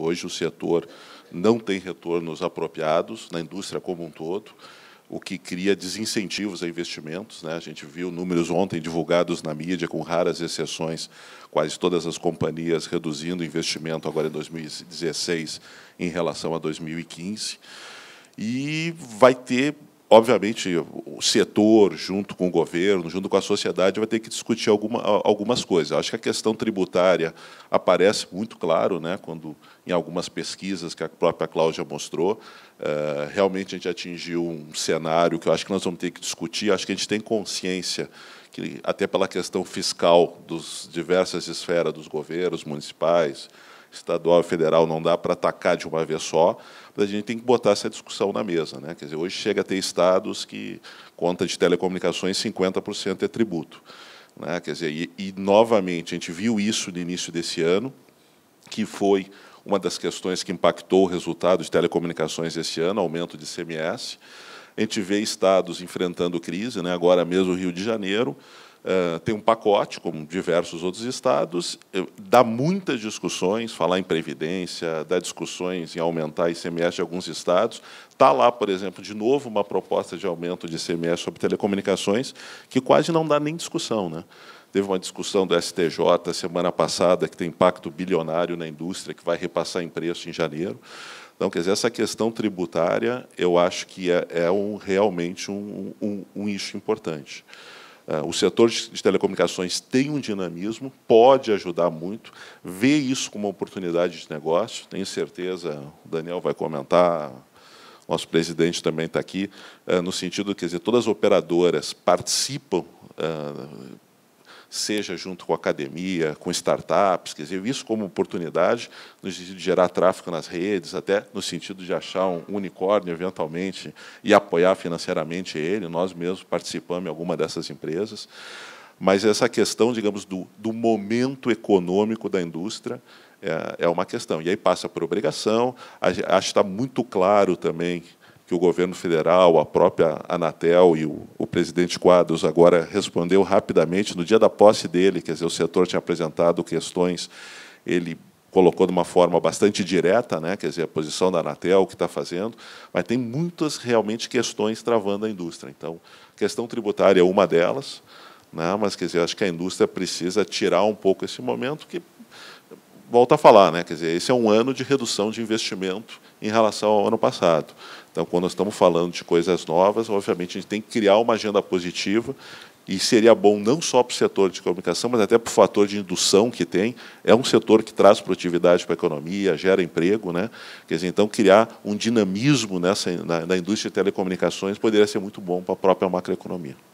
Hoje o setor não tem retornos apropriados na indústria como um todo, o que cria desincentivos a investimentos. Né? A gente viu números ontem divulgados na mídia, com raras exceções, quase todas as companhias reduzindo o investimento agora em 2016 em relação a 2015. E vai ter obviamente, o setor, junto com o governo, junto com a sociedade, vai ter que discutir alguma, algumas coisas. Acho que a questão tributária aparece muito claro, né, quando em algumas pesquisas que a própria Cláudia mostrou, eh, realmente a gente atingiu um cenário que eu acho que nós vamos ter que discutir. Acho que a gente tem consciência que, até pela questão fiscal dos diversas esferas dos governos municipais, estadual e federal não dá para atacar de uma vez só, mas a gente tem que botar essa discussão na mesa. Né? Quer dizer, hoje chega a ter estados que conta de telecomunicações 50% é tributo. Né? Quer dizer, e, e, novamente, a gente viu isso no início desse ano, que foi uma das questões que impactou o resultado de telecomunicações esse ano, aumento de CMS. A gente vê estados enfrentando crise, né? agora mesmo o Rio de Janeiro, eh, tem um pacote, como diversos outros estados, dá muitas discussões, falar em previdência, dá discussões em aumentar ICMS de alguns estados. Está lá, por exemplo, de novo uma proposta de aumento de ICMS sobre telecomunicações, que quase não dá nem discussão. Né? Teve uma discussão do STJ semana passada, que tem impacto bilionário na indústria, que vai repassar em preço em janeiro. Então, quer dizer, essa questão tributária, eu acho que é, é um, realmente um, um, um importante. É, o setor de telecomunicações tem um dinamismo, pode ajudar muito, vê isso como uma oportunidade de negócio. Tenho certeza, o Daniel vai comentar, nosso presidente também está aqui, é, no sentido, de que todas as operadoras participam é, seja junto com a academia, com startups, quer dizer, isso como oportunidade no sentido de gerar tráfego nas redes, até no sentido de achar um unicórnio eventualmente e apoiar financeiramente ele, nós mesmos participamos em alguma dessas empresas. Mas essa questão, digamos, do, do momento econômico da indústria é, é uma questão. E aí passa por obrigação. Acho que está muito claro também que o governo federal, a própria Anatel e o, o presidente Quadros agora respondeu rapidamente no dia da posse dele, quer dizer, o setor tinha apresentado questões, ele colocou de uma forma bastante direta, né, quer dizer, a posição da Anatel, o que está fazendo, mas tem muitas realmente questões travando a indústria. Então, a questão tributária é uma delas, né, mas quer dizer, acho que a indústria precisa tirar um pouco esse momento, que volta a falar, né? Quer dizer, esse é um ano de redução de investimento em relação ao ano passado. Então, quando nós estamos falando de coisas novas, obviamente a gente tem que criar uma agenda positiva e seria bom não só para o setor de comunicação, mas até para o fator de indução que tem. É um setor que traz produtividade para a economia, gera emprego, né? Quer dizer, então criar um dinamismo nessa na, na indústria de telecomunicações poderia ser muito bom para a própria macroeconomia.